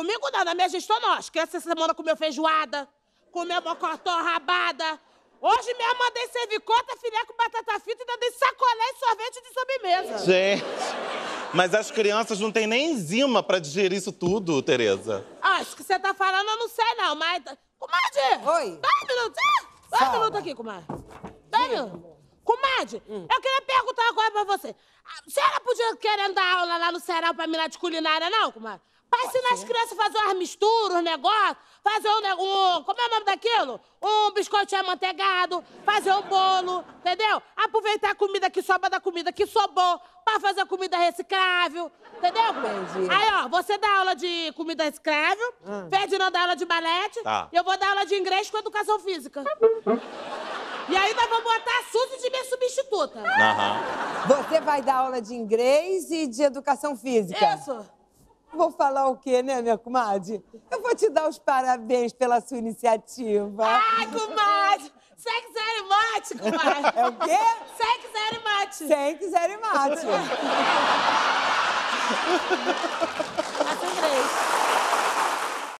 Comigo não, na minha gestão nós. Criança essa semana comeu feijoada, comeu mocotó, rabada. Hoje mesmo mandei servicota, filé com batata frita e ainda dei sacolé e sorvete de sobremesa. Gente, mas as crianças não têm nem enzima pra digerir isso tudo, Tereza. Acho que você tá falando, eu não sei não, mas... Comadre! Oi! Dá um minuto, dá um minuto aqui, comadre. Dá um minuto. Comadre, hum. eu queria perguntar agora pra você. Ah, a senhora podia querer dar aula lá no Ceará pra mim lá de culinária, não, comadre? Pra ensinar as crianças a fazer umas misturas, um negócio, fazer um, um, Como é o nome daquilo? Um biscoitinho amanteigado, fazer um bolo, entendeu? Aproveitar a comida que sobra da comida que sobrou pra fazer comida reciclável, entendeu? Entendi. Aí, ó, você dá aula de comida reciclável, hum. Ferdinand dá aula de balete, tá. e eu vou dar aula de inglês com educação física. E aí nós vamos botar a Suzy de minha substituta. Aham. Você vai dar aula de inglês e de educação física. Isso. Vou falar o quê, né, minha comadre? Eu vou te dar os parabéns pela sua iniciativa. Ai, comadre! Sem quiser e mate, comadre! É o quê? Sem quiser e mate! Sem quiser e mate! Mas,